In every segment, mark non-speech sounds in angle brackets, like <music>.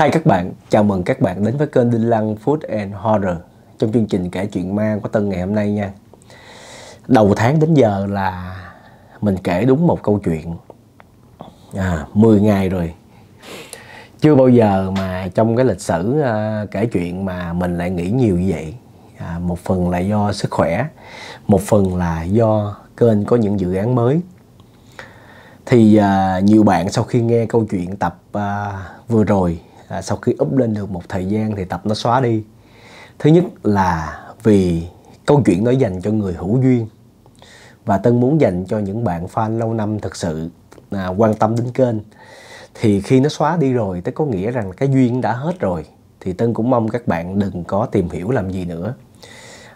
Hai các bạn, chào mừng các bạn đến với kênh Đinh Lăng Food and Horror trong chương trình kể chuyện ma của Tân ngày hôm nay nha. Đầu tháng đến giờ là mình kể đúng một câu chuyện à, 10 ngày rồi. Chưa bao giờ mà trong cái lịch sử à, kể chuyện mà mình lại nghĩ nhiều như vậy. À, một phần là do sức khỏe, một phần là do kênh có những dự án mới thì à, nhiều bạn sau khi nghe câu chuyện tập à, vừa rồi à, sau khi up lên được một thời gian thì tập nó xóa đi thứ nhất là vì câu chuyện nó dành cho người hữu duyên và tân muốn dành cho những bạn fan lâu năm thực sự à, quan tâm đến kênh thì khi nó xóa đi rồi tức có nghĩa rằng cái duyên đã hết rồi thì tân cũng mong các bạn đừng có tìm hiểu làm gì nữa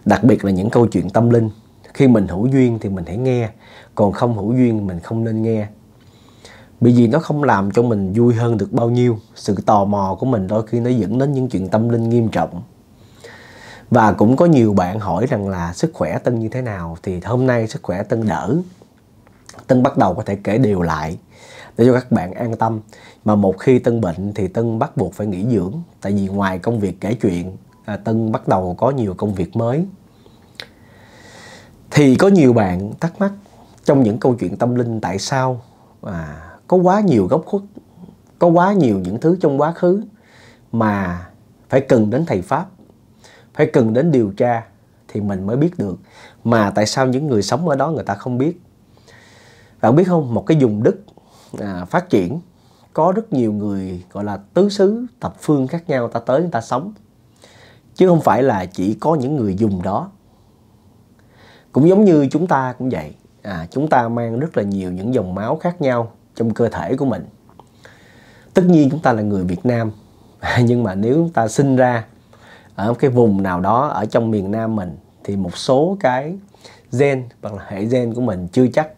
đặc biệt là những câu chuyện tâm linh khi mình hữu duyên thì mình hãy nghe còn không hữu duyên mình không nên nghe bởi vì nó không làm cho mình vui hơn được bao nhiêu sự tò mò của mình đôi khi nó dẫn đến những chuyện tâm linh nghiêm trọng và cũng có nhiều bạn hỏi rằng là sức khỏe tân như thế nào thì hôm nay sức khỏe tân đỡ tân bắt đầu có thể kể điều lại để cho các bạn an tâm mà một khi tân bệnh thì tân bắt buộc phải nghỉ dưỡng tại vì ngoài công việc kể chuyện à, tân bắt đầu có nhiều công việc mới thì có nhiều bạn thắc mắc trong những câu chuyện tâm linh tại sao à, có quá nhiều gốc khuất có quá nhiều những thứ trong quá khứ mà phải cần đến thầy pháp phải cần đến điều tra thì mình mới biết được mà tại sao những người sống ở đó người ta không biết bạn biết không một cái vùng đất à, phát triển có rất nhiều người gọi là tứ xứ tập phương khác nhau ta tới người ta sống chứ không phải là chỉ có những người dùng đó cũng giống như chúng ta cũng vậy à, chúng ta mang rất là nhiều những dòng máu khác nhau trong cơ thể của mình tất nhiên chúng ta là người Việt Nam <laughs> nhưng mà nếu chúng ta sinh ra ở cái vùng nào đó ở trong miền Nam mình thì một số cái gen hoặc là hệ gen của mình chưa chắc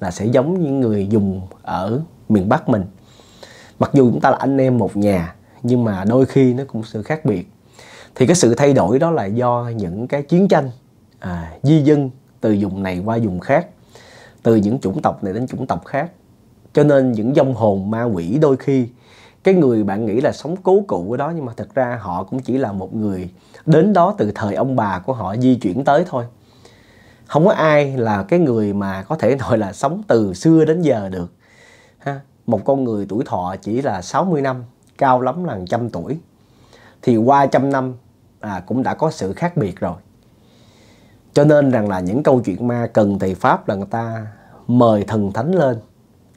là sẽ giống những người dùng ở miền Bắc mình mặc dù chúng ta là anh em một nhà nhưng mà đôi khi nó cũng sự khác biệt thì cái sự thay đổi đó là do những cái chiến tranh à, di dân từ vùng này qua vùng khác từ những chủng tộc này đến chủng tộc khác cho nên những dông hồn ma quỷ đôi khi cái người bạn nghĩ là sống cố cụ ở đó nhưng mà thật ra họ cũng chỉ là một người đến đó từ thời ông bà của họ di chuyển tới thôi không có ai là cái người mà có thể <laughs> gọi là sống từ xưa đến giờ được ha một con người tuổi thọ chỉ là 60 năm cao lắm là trăm tuổi thì qua trăm năm à, cũng đã có sự khác biệt rồi cho nên rằng là những câu chuyện ma cần thầy pháp là người ta mời thần thánh lên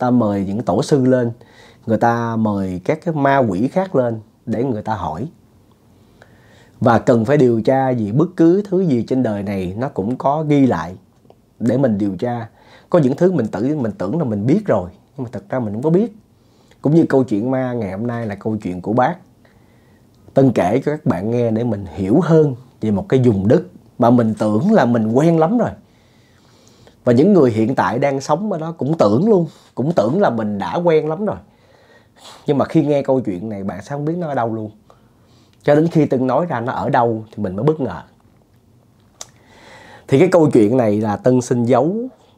ta mời những tổ sư lên người ta mời các cái ma quỷ khác lên để người ta hỏi và cần phải điều tra gì bất cứ thứ gì trên đời này nó cũng có ghi lại để mình điều tra có những thứ mình tự mình tưởng là mình biết rồi nhưng mà thật ra mình không có biết cũng như câu chuyện ma ngày hôm nay là câu chuyện của bác tân kể cho các bạn nghe để mình hiểu hơn về một cái vùng đất mà mình tưởng là mình quen lắm rồi và những người hiện tại đang sống ở đó cũng tưởng luôn cũng tưởng là mình đã quen lắm rồi nhưng mà khi nghe câu chuyện này bạn sẽ không biết nó ở đâu luôn cho đến khi tân nói ra nó ở đâu thì mình mới bất ngờ thì cái câu chuyện này là tân xin giấu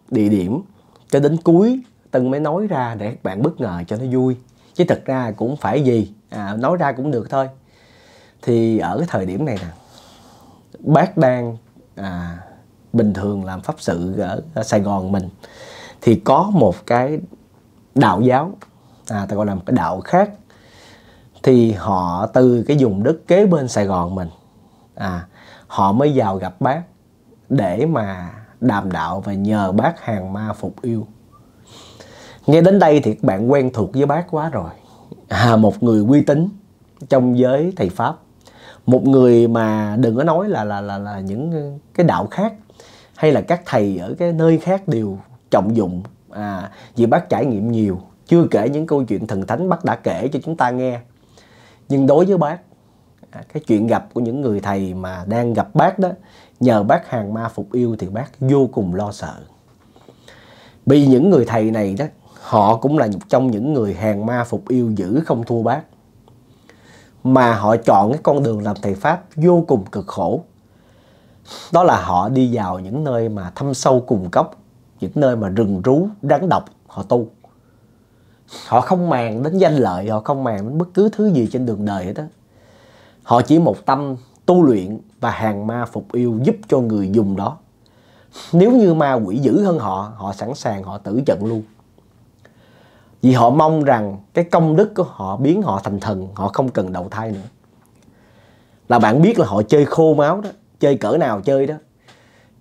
địa điểm cho đến cuối tân mới nói ra để các bạn bất ngờ cho nó vui chứ thật ra cũng phải gì à, nói ra cũng được thôi thì ở cái thời điểm này nè bác đang à, bình thường làm pháp sự ở, Sài Gòn mình thì có một cái đạo giáo à, ta gọi là một cái đạo khác thì họ từ cái vùng đất kế bên Sài Gòn mình à, họ mới vào gặp bác để mà đàm đạo và nhờ bác hàng ma phục yêu nghe đến đây thì các bạn quen thuộc với bác quá rồi à, một người uy tín trong giới thầy pháp một người mà đừng có nói là là là là những cái đạo khác hay là các thầy ở cái nơi khác đều trọng dụng à, vì bác trải nghiệm nhiều chưa kể những câu chuyện thần thánh bác đã kể cho chúng ta nghe nhưng đối với bác à, cái chuyện gặp của những người thầy mà đang gặp bác đó nhờ bác hàng ma phục yêu thì bác vô cùng lo sợ vì những người thầy này đó họ cũng là một trong những người hàng ma phục yêu dữ không thua bác mà họ chọn cái con đường làm thầy pháp vô cùng cực khổ đó là họ đi vào những nơi mà thâm sâu cùng cốc những nơi mà rừng rú rắn độc họ tu họ không màng đến danh lợi họ không màng đến bất cứ thứ gì trên đường đời hết á họ chỉ một tâm tu luyện và hàng ma phục yêu giúp cho người dùng đó nếu như ma quỷ dữ hơn họ họ sẵn sàng họ tử trận luôn vì họ mong rằng cái công đức của họ biến họ thành thần họ không cần đầu thai nữa là bạn biết là họ chơi khô máu đó chơi cỡ nào chơi đó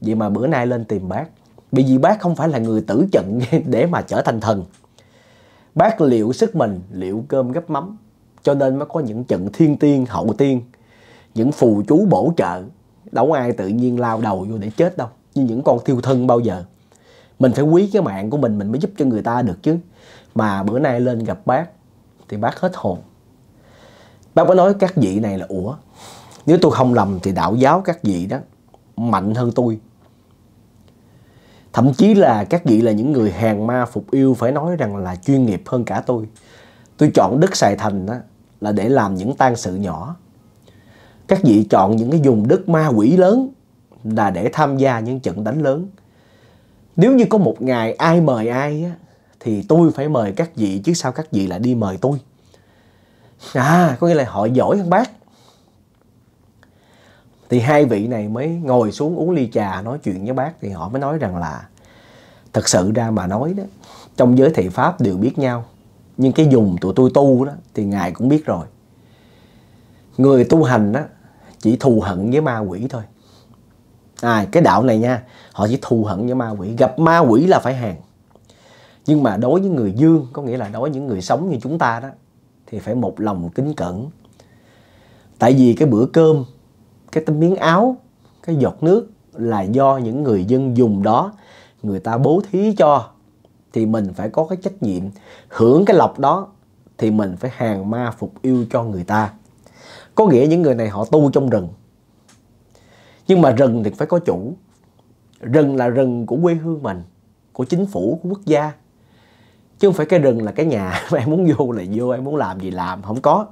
vậy mà bữa nay lên tìm bác bởi vì bác không phải là người tử trận <laughs> để mà trở thành thần bác liệu sức mình liệu cơm gấp mắm cho nên mới có những trận thiên tiên hậu tiên những phù chú bổ trợ đâu có ai tự nhiên lao đầu vô để chết đâu như những con thiêu thân bao giờ mình phải quý cái mạng của mình mình mới giúp cho người ta được chứ mà bữa nay lên gặp bác thì bác hết hồn bác có nói các vị này là ủa nếu tôi không lầm thì đạo giáo các vị đó mạnh hơn tôi. Thậm chí là các vị là những người hàng ma phục yêu phải nói rằng là chuyên nghiệp hơn cả tôi. Tôi chọn đất Sài Thành đó là để làm những tang sự nhỏ. Các vị chọn những cái dùng đất ma quỷ lớn là để tham gia những trận đánh lớn. Nếu như có một ngày ai mời ai á, thì tôi phải mời các vị chứ sao các vị lại đi mời tôi. À, có nghĩa là họ giỏi hơn bác thì hai vị này mới ngồi xuống uống ly trà nói chuyện với bác thì họ mới nói rằng là thật sự ra mà nói đó trong giới thầy pháp đều biết nhau nhưng cái dùng tụi tôi tu đó thì ngài cũng biết rồi người tu hành đó chỉ thù hận với ma quỷ thôi à cái đạo này nha họ chỉ thù hận với ma quỷ gặp ma quỷ là phải hàng nhưng mà đối với người dương có nghĩa là đối với những người sống như chúng ta đó thì phải một lòng kính cẩn tại vì cái bữa cơm cái tấm miếng áo cái giọt nước là do những người dân dùng đó người ta bố thí cho thì mình phải có cái trách nhiệm hưởng cái lọc đó thì mình phải hàng ma phục yêu cho người ta có nghĩa những người này họ tu trong rừng nhưng mà rừng thì phải có chủ rừng là rừng của quê hương mình của chính phủ của quốc gia chứ không phải cái rừng là cái nhà em muốn vô là vô em muốn làm gì làm không có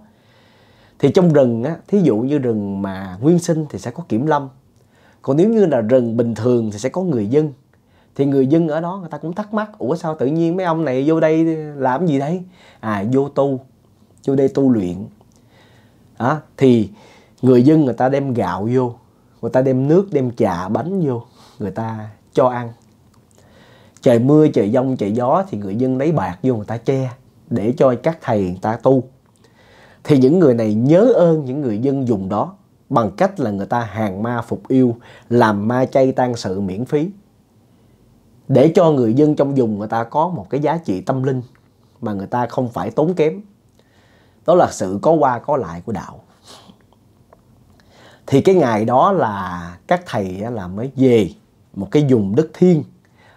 thì trong rừng á thí dụ như rừng mà nguyên sinh thì sẽ có kiểm lâm còn nếu như là rừng bình thường thì sẽ có người dân thì người dân ở đó người ta cũng thắc mắc ủa sao tự nhiên mấy ông này vô đây làm gì đấy à vô tu vô đây tu luyện à, thì người dân người ta đem gạo vô người ta đem nước đem trà bánh vô người ta cho ăn trời mưa trời giông trời gió thì người dân lấy bạc vô người ta che để cho các thầy người ta tu thì những người này nhớ ơn những người dân dùng đó bằng cách là người ta hàng ma phục yêu, làm ma chay tan sự miễn phí. Để cho người dân trong vùng người ta có một cái giá trị tâm linh mà người ta không phải tốn kém. Đó là sự có qua có lại của đạo. Thì cái ngày đó là các thầy là mới về một cái vùng đất thiên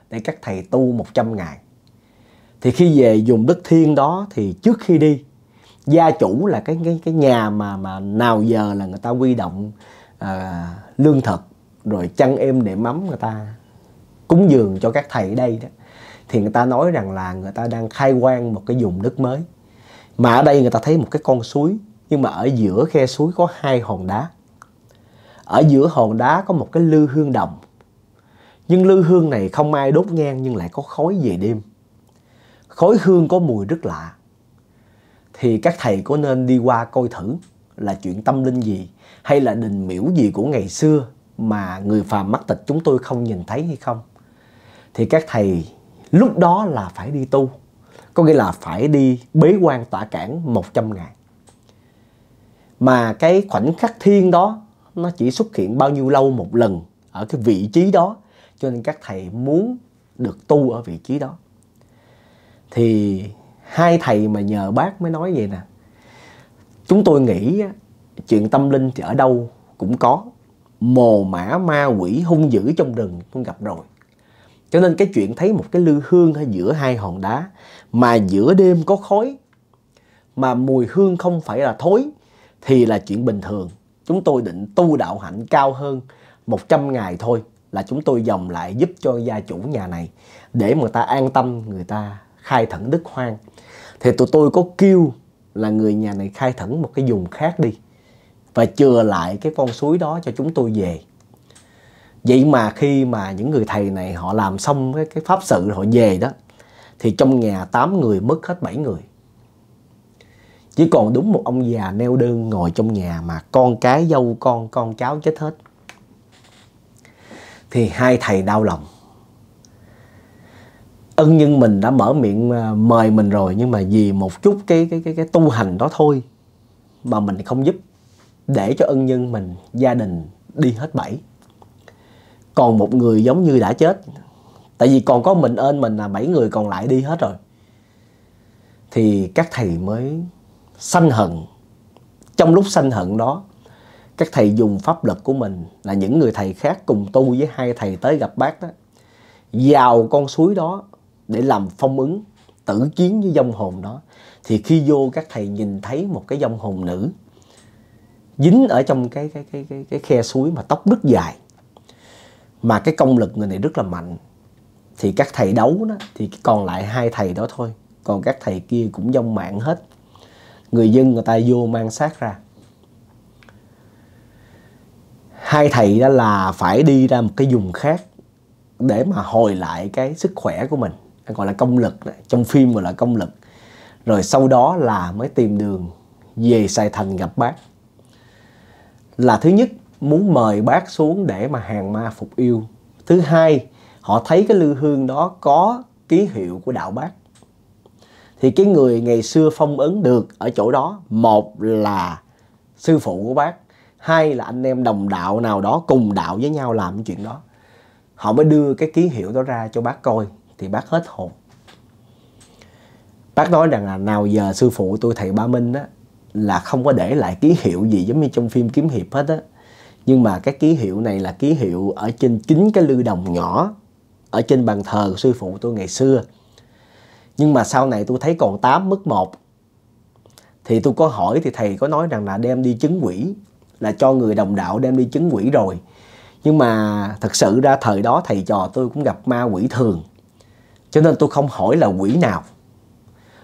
để các thầy tu 100 ngày. Thì khi về dùng đất thiên đó thì trước khi đi gia chủ là cái cái cái nhà mà mà nào giờ là người ta quy động à, lương thực rồi chăn êm để mắm người ta cúng dường cho các thầy ở đây đó thì người ta nói rằng là người ta đang khai quang một cái vùng đất mới mà ở đây người ta thấy một cái con suối nhưng mà ở giữa khe suối có hai hòn đá ở giữa hòn đá có một cái lư hương đồng nhưng lư hương này không ai đốt ngang nhưng lại có khói về đêm khói hương có mùi rất lạ thì các thầy có nên đi qua coi thử là chuyện tâm linh gì hay là đình miễu gì của ngày xưa mà người phàm mắt tịch chúng tôi không nhìn thấy hay không thì các thầy lúc đó là phải đi tu có nghĩa là phải đi bế quan tỏa cản 100 ngày mà cái khoảnh khắc thiên đó nó chỉ xuất hiện bao nhiêu lâu một lần ở cái vị trí đó cho nên các thầy muốn được tu ở vị trí đó thì hai thầy mà nhờ bác mới nói vậy nè chúng tôi nghĩ chuyện tâm linh thì ở đâu cũng có mồ mã ma quỷ hung dữ trong rừng tôi gặp rồi cho nên cái chuyện thấy một cái lư hương ở giữa hai hòn đá mà giữa đêm có khói mà mùi hương không phải là thối thì là chuyện bình thường chúng tôi định tu đạo hạnh cao hơn 100 ngày thôi là chúng tôi dòng lại giúp cho gia chủ nhà này để người ta an tâm người ta khai thẩn đức hoang thì tụi tôi có kêu là người nhà này khai thẳng một cái vùng khác đi và chừa lại cái con suối đó cho chúng tôi về vậy mà khi mà những người thầy này họ làm xong cái, cái pháp sự họ về đó thì trong nhà 8 người mất hết 7 người chỉ còn đúng một ông già neo đơn ngồi trong nhà mà con cái dâu con con cháu chết hết thì hai thầy đau lòng ân nhân mình đã mở miệng ờ, mời mình rồi nhưng mà vì một chút cái cái cái cái tu hành đó thôi mà mình không giúp để cho ân nhân mình gia đình đi hết bảy, còn một người giống như đã chết tại vì còn có mình ơn mình là bảy người còn lại đi hết rồi thì các thầy mới sanh hận trong lúc sanh hận đó các thầy dùng pháp lực của mình là những người thầy khác cùng tu với hai thầy tới gặp bác đó vào con suối đó để làm phong ứng tử chiến với dông hồn đó thì khi vô các thầy nhìn thấy một cái dông hồn nữ dính ở trong cái cái cái cái, cái khe suối mà tóc rất dài mà cái công lực người này rất là mạnh thì các thầy đấu đó thì còn lại hai thầy đó thôi còn các thầy kia cũng dông mạng hết người dân người ta vô mang xác ra hai thầy đó là phải đi ra một cái vùng khác để mà hồi lại cái sức khỏe của mình gọi là công lực trong phim gọi là công lực rồi sau đó là mới tìm đường về Sài Thành gặp bác là thứ nhất muốn mời bác xuống để mà hàng ma phục yêu thứ hai họ thấy cái lư hương đó có ký hiệu của đạo bác thì cái người ngày xưa phong ấn được ở chỗ đó một là sư phụ của bác hai là anh em đồng đạo nào đó cùng đạo với nhau làm cái chuyện đó họ mới đưa cái ký hiệu đó ra cho bác coi thì bác hết hồn bác nói rằng là nào giờ sư phụ tôi thầy ba minh á là không có để lại ký hiệu gì giống như trong phim kiếm hiệp hết á nhưng mà cái ký hiệu này là ký hiệu ở trên chính cái lư đồng nhỏ ở trên bàn thờ của sư phụ tôi ngày xưa nhưng mà sau này tôi thấy còn 8 mức 1 thì tôi có hỏi thì thầy có nói rằng là đem đi chứng quỷ là cho người đồng đạo đem đi chứng quỷ rồi nhưng mà thật sự ra thời đó thầy trò tôi cũng gặp ma quỷ thường cho nên tôi không hỏi là quỹ nào.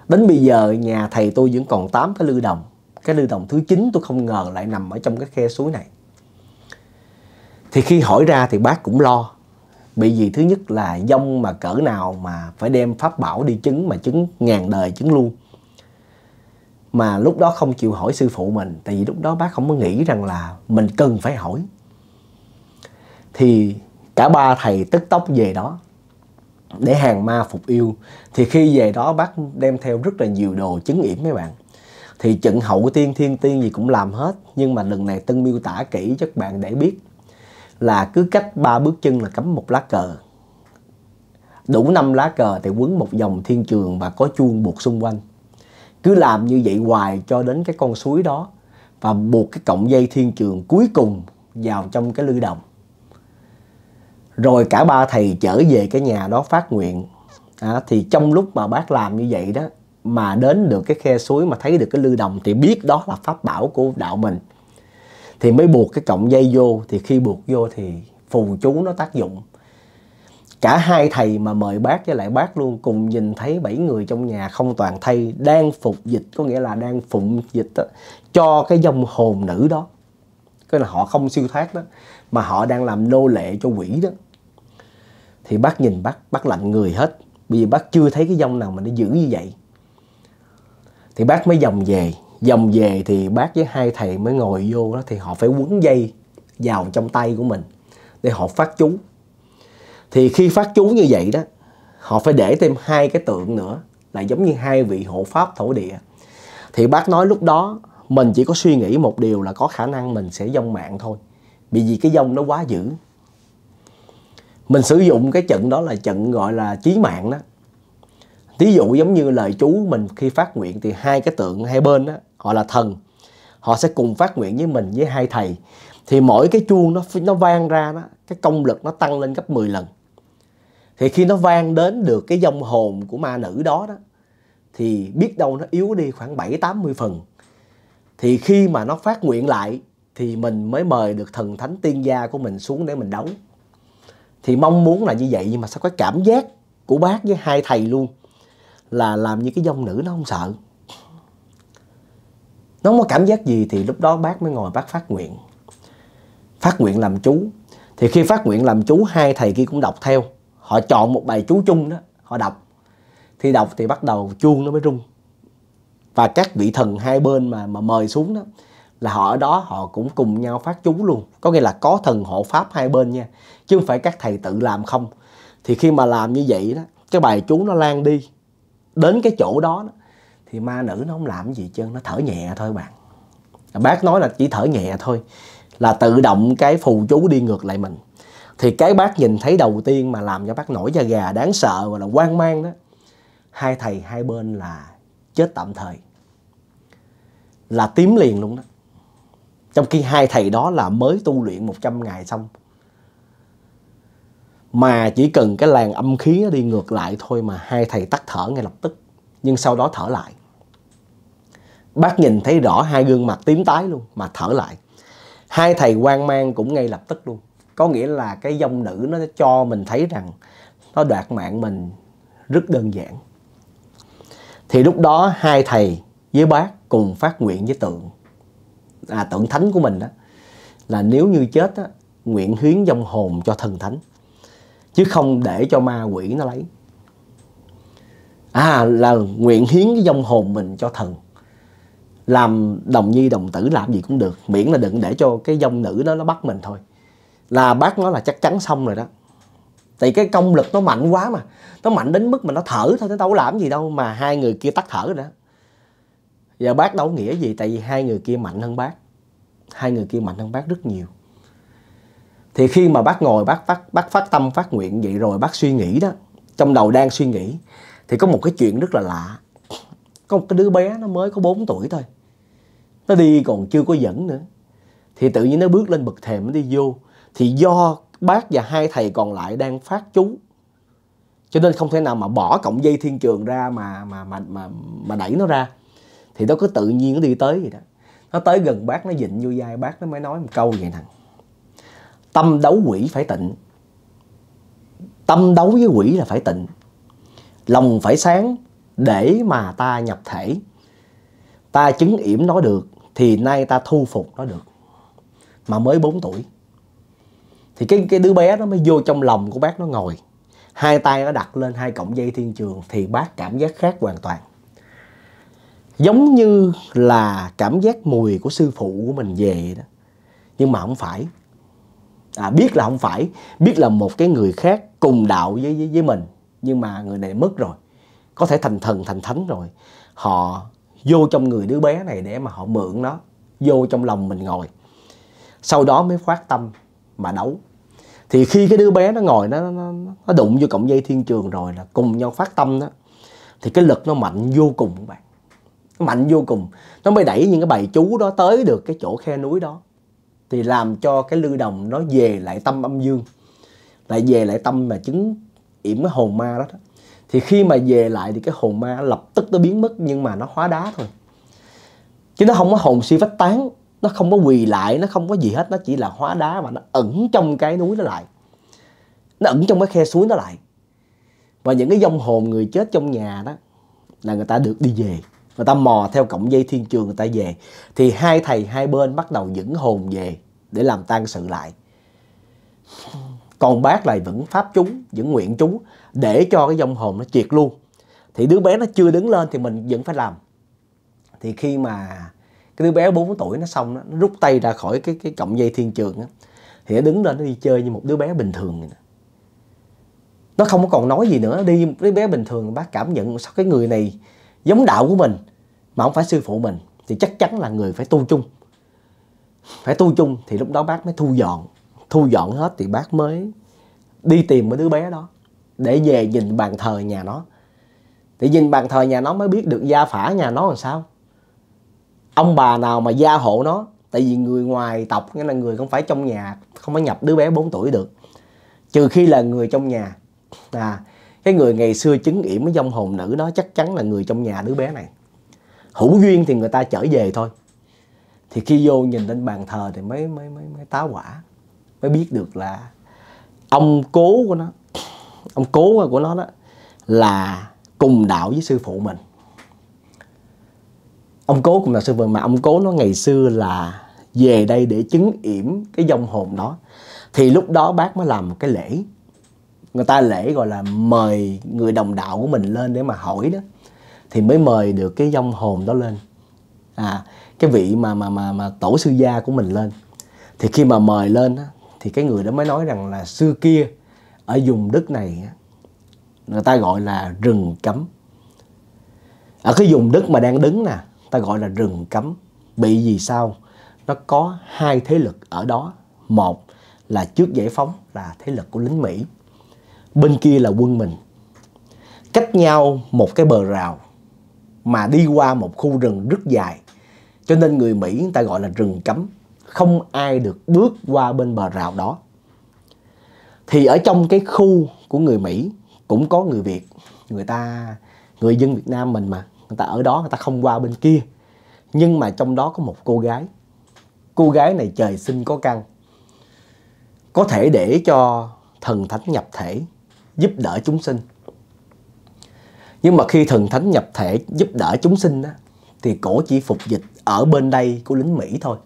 Đến bây giờ nhà thầy tôi vẫn còn 8 cái lư đồng. Cái lư đồng thứ 9 tôi không ngờ lại nằm ở trong cái khe suối này. Thì khi hỏi ra thì bác cũng lo. Bị gì thứ nhất là dông mà cỡ nào mà phải đem pháp bảo đi chứng mà chứng ngàn đời chứng luôn. Mà lúc đó không chịu hỏi sư phụ mình. Tại vì lúc đó bác không có nghĩ rằng là mình cần phải hỏi. Thì cả ba thầy tức tốc về đó để hàng ma phục yêu thì khi về đó bác đem theo rất là nhiều đồ chứng yểm mấy bạn thì trận hậu tiên thiên tiên gì cũng làm hết nhưng mà lần này tân miêu tả kỹ cho các bạn để biết là cứ cách ba bước chân là cắm một lá cờ đủ năm lá cờ thì quấn một dòng thiên trường và có chuông buộc xung quanh cứ làm như vậy hoài cho đến cái con suối đó và buộc cái cọng dây thiên trường cuối cùng vào trong cái lư đồng rồi cả ba thầy trở về cái nhà đó phát nguyện à, thì trong lúc mà bác làm như vậy đó mà đến được cái khe suối mà thấy được cái lư đồng thì biết đó là pháp bảo của đạo mình thì mới buộc cái cọng dây vô thì khi buộc vô thì phù chú nó tác dụng cả hai thầy mà mời bác với lại bác luôn cùng nhìn thấy bảy người trong nhà không toàn thay đang phục dịch có nghĩa là đang phụng dịch đó, cho cái dòng hồn nữ đó cái là họ không siêu thoát đó mà họ đang làm nô lệ cho quỷ đó thì bác nhìn bác bác lạnh người hết bây giờ bác chưa thấy cái dông nào mà nó dữ như vậy thì bác mới dòng về dòng về thì bác với hai thầy mới ngồi vô đó thì họ phải quấn dây vào trong tay của mình để họ phát chú thì khi phát chú như vậy đó họ phải để thêm hai cái tượng nữa là giống như hai vị hộ pháp thổ địa thì bác nói lúc đó mình chỉ có suy nghĩ một điều là có khả năng mình sẽ dông mạng thôi vì vì cái dông nó quá dữ mình sử dụng cái trận đó là trận gọi là chí mạng đó Ví dụ giống như lời chú mình khi phát nguyện thì hai cái tượng hai bên đó, họ là thần. Họ sẽ cùng phát nguyện với mình với hai thầy. Thì mỗi cái chuông nó nó vang ra đó, cái công lực nó tăng lên gấp 10 lần. Thì khi nó vang đến được cái dòng hồn của ma nữ đó đó thì biết đâu nó yếu đi khoảng 7 80 phần. Thì khi mà nó phát nguyện lại thì mình mới mời được thần thánh tiên gia của mình xuống để mình đấu thì mong muốn là như vậy nhưng mà sao có cảm giác của bác với hai thầy luôn là làm như cái dông nữ nó không sợ nó có cảm giác gì thì lúc đó bác mới ngồi bác phát nguyện phát nguyện làm chú thì khi phát nguyện làm chú hai thầy kia cũng đọc theo họ chọn một bài chú chung đó họ đọc thì đọc thì bắt đầu chuông nó mới rung và các vị thần hai bên mà mà mời xuống đó là họ ở đó họ cũng cùng nhau phát chú luôn có nghĩa là có thần hộ pháp hai bên nha chứ không phải các thầy tự làm không thì khi mà làm như vậy đó cái bài chú nó lan đi đến cái chỗ đó, đó thì ma nữ nó không làm gì chứ nó thở nhẹ thôi bạn bác nói là chỉ thở nhẹ thôi là tự động cái phù chú đi ngược lại mình thì cái bác nhìn thấy đầu tiên mà làm cho bác nổi da gà đáng sợ và là quan mang đó hai thầy hai bên là chết tạm thời là tím liền luôn đó trong khi hai thầy đó là mới tu luyện 100 ngày xong mà chỉ cần cái làn âm khí nó đi ngược lại thôi mà hai thầy tắt thở ngay lập tức nhưng sau đó thở lại bác nhìn thấy rõ hai gương mặt tím tái luôn mà thở lại hai thầy quan mang cũng ngay lập tức luôn có nghĩa là cái dông nữ nó cho mình thấy rằng nó đoạt mạng mình rất đơn giản thì lúc đó hai thầy với bác cùng phát nguyện với tượng à tượng thánh của mình đó là nếu như chết á, nguyện hiến dòng hồn cho thần thánh chứ không để cho ma quỷ nó lấy à là nguyện hiến cái dòng hồn mình cho thần làm đồng nhi đồng tử làm gì cũng được miễn là đừng để cho cái dòng nữ nó nó bắt mình thôi là bác nó là chắc chắn xong rồi đó thì cái công lực nó mạnh quá mà nó mạnh đến mức mà nó thở thôi nó đâu có làm gì đâu mà hai người kia tắt thở rồi đó giờ bác đâu nghĩa gì tại vì hai người kia mạnh hơn bác hai người kia mạnh hơn bác rất nhiều thì khi mà bác ngồi bác phát bác phát tâm phát nguyện vậy rồi bác suy nghĩ đó trong đầu đang suy nghĩ thì có một cái chuyện rất là lạ có một cái đứa bé nó mới có 4 tuổi thôi nó đi còn chưa có dẫn nữa thì tự nhiên nó bước lên bậc thềm nó đi vô thì do bác và hai thầy còn lại đang phát chú cho nên không thể nào mà bỏ cọng dây thiên trường ra mà mà mà mà mà đẩy nó ra thì nó cứ tự nhiên nó đi tới vậy đó nó tới gần bác nó dịnh vô vai bác nó mới nói một câu vậy nè tâm đấu quỷ phải tịnh tâm đấu với quỷ là phải tịnh lòng phải sáng để mà ta nhập thể ta chứng yểm nó được thì nay ta thu phục nó được mà mới 4 tuổi thì cái cái đứa bé nó mới vô trong lòng của bác nó ngồi hai tay nó đặt lên hai cọng dây thiên trường thì bác cảm giác khác hoàn toàn giống như là cảm giác mùi của sư phụ của mình về đó nhưng mà không phải à, biết là không phải biết là một cái người khác cùng đạo với, với với mình nhưng mà người này mất rồi có thể thành thần thành thánh rồi họ vô trong người đứa bé này để mà họ mượn nó vô trong lòng mình ngồi sau đó mới phát tâm mà đấu thì khi cái đứa bé nó ngồi nó nó, nó đụng vô cọng dây thiên trường rồi là cùng nhau phát tâm đó thì cái lực nó mạnh vô cùng các bạn mạnh vô cùng nó mới đẩy những cái bài chú đó tới được cái chỗ khe núi đó thì làm cho cái lưu đồng nó về lại tâm âm dương lại về lại tâm mà chứng yểm cái hồn ma đó, đó thì khi mà về lại thì cái hồn ma lập tức nó biến mất nhưng mà nó hóa đá thôi chứ nó không có hồn si vách tán nó không có quỳ lại nó không có gì hết nó chỉ là hóa đá và nó ẩn trong cái núi nó lại nó ẩn trong cái khe suối nó lại và những cái dông hồn người chết trong nhà đó là người ta được đi về người ta mò theo cọng dây thiên trường người ta về thì hai thầy hai bên bắt đầu dẫn hồn về để làm tan sự lại còn bác lại vẫn pháp chú vẫn nguyện chú để cho cái dòng hồn nó triệt luôn thì đứa bé nó chưa đứng lên thì mình vẫn phải làm thì khi mà cái đứa bé 4 tuổi nó xong nó rút tay ra khỏi cái cái cọng dây thiên trường đó, thì nó đứng lên nó đi chơi như một đứa bé bình thường nó không có còn nói gì nữa đi đứa bé bình thường bác cảm nhận sao cái người này giống đạo của mình mà không phải sư phụ mình thì chắc chắn là người phải tu chung phải tu chung thì lúc đó bác mới thu dọn thu dọn hết thì bác mới đi tìm cái đứa bé đó để về nhìn bàn thờ nhà nó thì nhìn bàn thờ nhà nó mới biết được gia phả nhà nó làm sao ông bà nào mà gia hộ nó tại vì người ngoài tộc nghĩa là người không phải trong nhà không có nhập đứa bé 4 tuổi được trừ khi là người trong nhà à cái người ngày xưa chứng yểm với dòng hồn nữ đó chắc chắn là người trong nhà đứa bé này hữu duyên thì người ta trở về thôi thì khi vô nhìn lên bàn thờ thì mới mới mới, mới táo quả mới biết được là ông cố của nó ông cố của nó đó là cùng đạo với sư phụ mình ông cố cũng là sư phụ mà ông cố nó ngày xưa là về đây để chứng yểm cái dòng hồn đó thì lúc đó bác mới làm một cái lễ người ta lễ gọi là mời người đồng đạo của mình lên để mà hỏi đó thì mới mời được cái dông hồn đó lên à cái vị mà mà mà mà tổ sư gia của mình lên thì khi mà mời lên á, thì cái người đó mới nói rằng là xưa kia ở vùng đất này người ta gọi là rừng cấm ở cái vùng đất mà đang đứng nè ta gọi là rừng cấm bị gì sao nó có hai thế lực ở đó một là trước giải phóng là thế lực của lính mỹ bên kia là quân mình cách nhau một cái bờ rào mà đi qua một khu rừng rất dài cho nên người Mỹ người ta gọi là rừng cấm không ai được bước qua bên bờ rào đó thì ở trong cái khu của người Mỹ cũng có người Việt người ta người dân Việt Nam mình mà người ta ở đó người ta không qua bên kia nhưng mà trong đó có một cô gái cô gái này trời sinh có căn có thể để cho thần thánh nhập thể giúp đỡ chúng sinh. Nhưng mà khi thần thánh nhập thể giúp đỡ chúng sinh đó, thì cổ chỉ phục dịch ở bên đây của lính Mỹ thôi.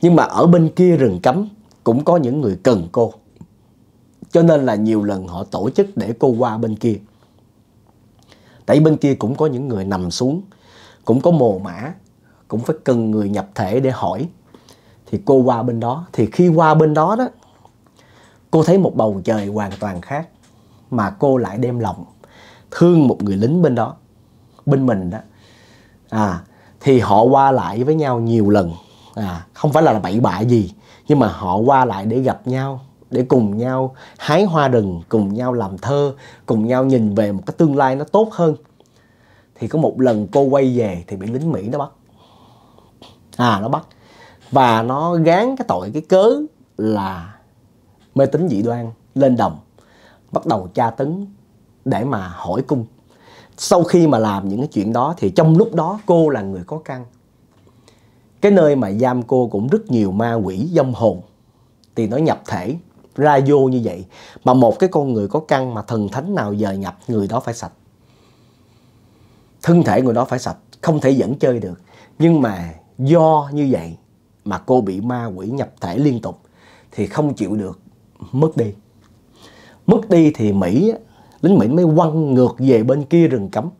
Nhưng mà ở bên kia rừng cấm cũng có những người cần cô. Cho nên là nhiều lần họ tổ chức để cô qua bên kia. Tại bên kia cũng có những người nằm xuống, cũng có mồ mã, cũng phải cần người nhập thể để hỏi. Thì cô qua bên đó, thì khi qua bên đó đó Cô thấy một bầu trời hoàn toàn khác mà cô lại đem lòng thương một người lính bên đó, bên mình đó. À, thì họ qua lại với nhau nhiều lần. À, không phải là bậy bạ gì, nhưng mà họ qua lại để gặp nhau, để cùng nhau hái hoa rừng, cùng nhau làm thơ, cùng nhau nhìn về một cái tương lai nó tốt hơn. Thì có một lần cô quay về thì bị lính Mỹ nó bắt. À, nó bắt. Và nó gán cái tội cái cớ là mê tín dị đoan lên đồng bắt đầu tra tấn để mà hỏi cung sau khi mà làm những cái chuyện đó thì trong lúc đó cô là người có căn cái nơi mà giam cô cũng rất nhiều ma quỷ dâm hồn thì nó nhập thể ra vô như vậy mà một cái con người có căn mà thần thánh nào giờ nhập người đó phải sạch thân thể người đó phải sạch không thể dẫn chơi được nhưng mà do như vậy mà cô bị ma quỷ nhập thể liên tục thì không chịu được mất đi mất đi thì mỹ lính mỹ mới quăng ngược về bên kia rừng cấm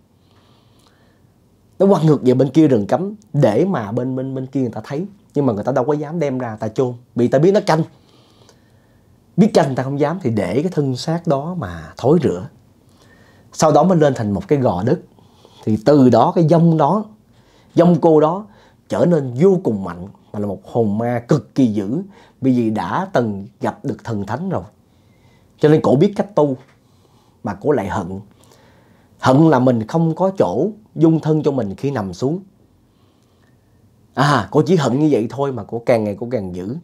nó quăng ngược về bên kia rừng cấm để mà bên bên bên kia người ta thấy nhưng mà người ta đâu có dám đem ra ta chôn vì ta biết nó canh biết canh ta không dám thì để cái thân xác đó mà thối rửa sau đó mới lên thành một cái gò đất thì từ đó cái dông đó dông cô đó trở nên vô cùng mạnh mà là một hồn ma cực kỳ dữ vì vì đã từng gặp được thần thánh rồi cho nên cổ biết cách tu mà cổ lại hận hận là mình không có chỗ dung thân cho mình khi nằm xuống à cổ chỉ hận như vậy thôi mà cổ càng ngày cổ càng dữ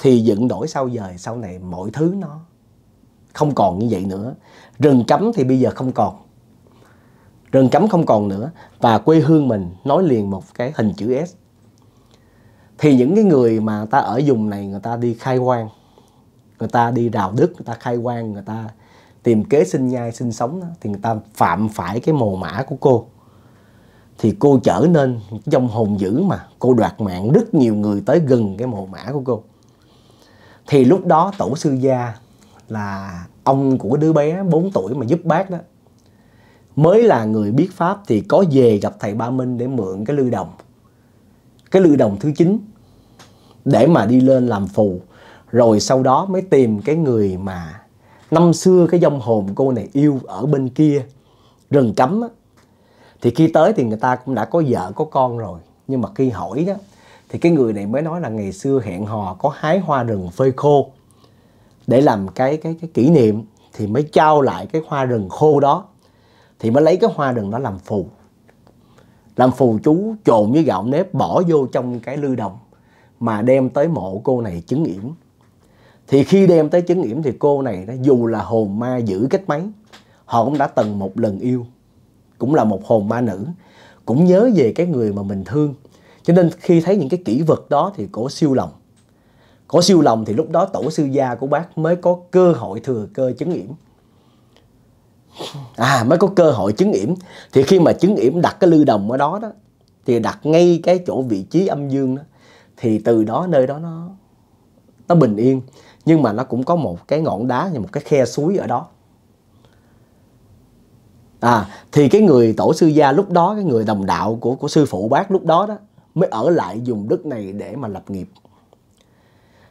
thì dựng đổi sau giờ sau này mọi thứ nó không còn như vậy nữa rừng cấm thì bây giờ không còn rừng cấm không còn nữa và quê hương mình nói liền một cái hình chữ S thì những cái người mà ta ở vùng này người ta đi khai quang người ta đi đào đức người ta khai quang người ta tìm kế sinh nhai sinh sống đó, thì người ta phạm phải cái mồ mã của cô thì cô trở nên trong hồn dữ mà cô đoạt mạng rất nhiều người tới gần cái mồ mã của cô thì lúc đó tổ sư gia là ông của đứa bé 4 tuổi mà giúp bác đó mới là người biết pháp thì có về gặp thầy ba minh để mượn cái lưu đồng cái lưu đồng thứ 9 để mà đi lên làm phù rồi sau đó mới tìm cái người mà năm xưa cái dông hồn cô này yêu ở bên kia rừng cấm á. thì khi tới thì người ta cũng đã có vợ có con rồi nhưng mà khi hỏi đó thì cái người này mới nói là ngày xưa hẹn hò có hái hoa rừng phơi khô để làm cái cái cái kỷ niệm thì mới trao lại cái hoa rừng khô đó thì mới lấy cái hoa rừng đó làm phù làm phù chú trộn với gạo nếp bỏ vô trong cái lư đồng mà đem tới mộ cô này chứng yểm thì khi đem tới chứng yểm thì cô này đó, dù là hồn ma giữ cách mấy họ cũng đã từng một lần yêu cũng là một hồn ma nữ cũng nhớ về cái người mà mình thương cho nên khi thấy những cái kỷ vật đó thì cổ siêu lòng cổ siêu lòng thì lúc đó tổ sư gia của bác mới có cơ hội thừa cơ chứng yểm à mới có cơ hội chứng yểm thì khi mà chứng yểm đặt cái lưu đồng ở đó đó thì đặt ngay cái chỗ vị trí âm dương đó thì từ đó nơi đó nó nó bình yên nhưng mà nó cũng có một cái ngọn đá và một cái khe suối ở đó à thì cái người tổ sư gia lúc đó cái người đồng đạo của của sư phụ bác lúc đó đó mới ở lại dùng đất này để mà lập nghiệp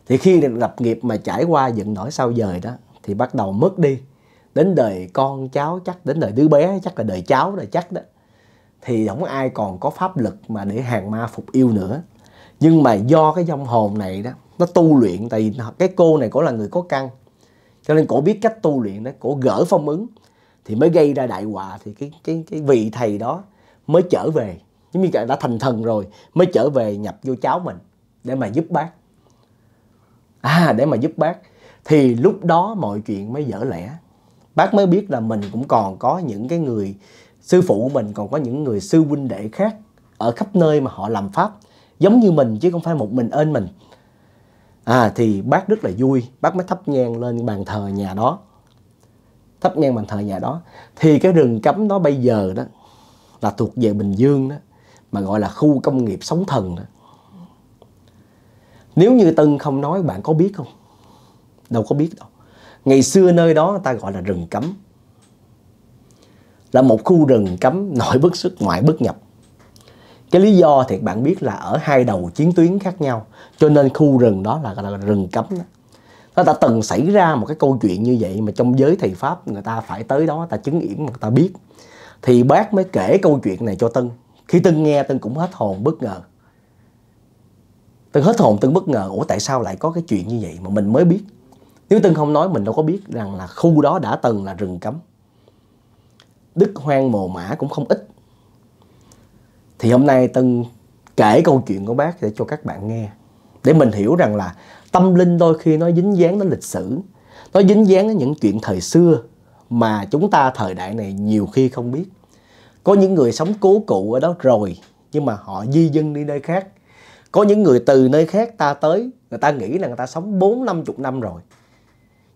thì khi lập nghiệp mà trải qua giận nổi sau dời đó thì bắt đầu mất đi đến đời con cháu chắc đến đời đứa bé chắc là đời cháu là chắc đó thì không ai còn có pháp lực mà để hàng ma phục yêu nữa nhưng mà do cái dòng hồn này đó nó tu luyện tại vì cái cô này cổ là người có căn cho nên cổ biết cách tu luyện đó cổ gỡ phong ứng thì mới gây ra đại họa thì cái cái cái vị thầy đó mới trở về giống như đã thành thần rồi mới trở về nhập vô cháu mình để mà giúp bác à để mà giúp bác thì lúc đó mọi chuyện mới dở lẽ bác mới biết là mình cũng còn có những cái người sư phụ của mình còn có những người sư huynh đệ khác ở khắp nơi mà họ làm pháp giống như mình chứ không phải một mình ên mình à thì bác rất là vui bác mới thắp nhang lên bàn thờ nhà đó thắp nhang bàn thờ nhà đó thì cái rừng cấm đó bây giờ đó là thuộc về bình dương đó mà gọi là khu công nghiệp sóng thần đó nếu như tân không nói bạn có biết không đâu có biết đâu Ngày xưa nơi đó người ta gọi là rừng cấm. Là một khu rừng cấm nội bất xuất ngoại bất nhập. Cái lý do thì bạn biết là ở hai đầu chiến tuyến khác nhau. Cho nên khu rừng đó là, là rừng cấm. Đó. Nó đã từng xảy ra một cái câu chuyện như vậy mà trong giới thầy Pháp người ta phải tới đó, ta chứng yểm, người ta biết. Thì bác mới kể câu chuyện này cho Tân. Khi Tân nghe Tân cũng hết hồn bất ngờ. Tân hết hồn Tân bất ngờ, ủa tại sao lại có cái chuyện như vậy mà mình mới biết. Hiếu Tân không nói mình đâu có biết rằng là khu đó đã từng là rừng cấm. Đức Hoang Mồ Mã cũng không ít. Thì hôm nay Tân kể câu chuyện của bác để cho các bạn nghe. Để mình hiểu rằng là tâm linh đôi khi nó dính dáng đến lịch sử. Nó dính dáng đến những chuyện thời xưa mà chúng ta thời đại này nhiều khi không biết. Có những người sống cố cụ ở đó rồi nhưng mà họ di dân đi nơi khác. Có những người từ nơi khác ta tới, người ta nghĩ là người ta sống 4 50 năm rồi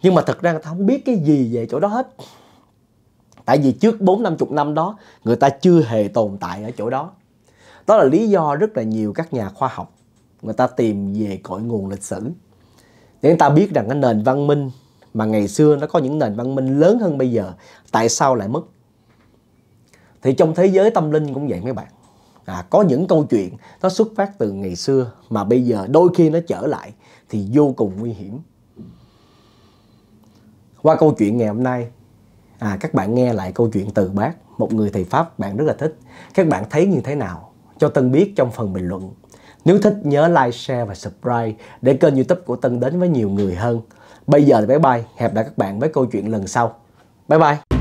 nhưng mà thật ra người ta không biết cái gì về chỗ đó hết tại vì trước bốn năm chục năm đó người ta chưa hề tồn tại ở chỗ đó đó là lý do rất là nhiều các nhà khoa học người ta tìm về cội nguồn lịch sử để người ta biết rằng cái nền văn minh mà ngày xưa nó có những nền văn minh lớn hơn bây giờ tại sao lại mất thì trong thế giới tâm linh cũng vậy mấy bạn à, có những câu chuyện nó xuất phát từ ngày xưa mà bây giờ đôi khi nó trở lại thì vô cùng nguy hiểm qua câu chuyện ngày hôm nay à, các bạn nghe lại câu chuyện từ bác một người thầy pháp bạn rất là thích các bạn thấy như thế nào cho tân biết trong phần bình luận nếu thích nhớ like share và subscribe để kênh youtube của tân đến với nhiều người hơn bây giờ là bye bye hẹn lại các bạn với câu chuyện lần sau bye bye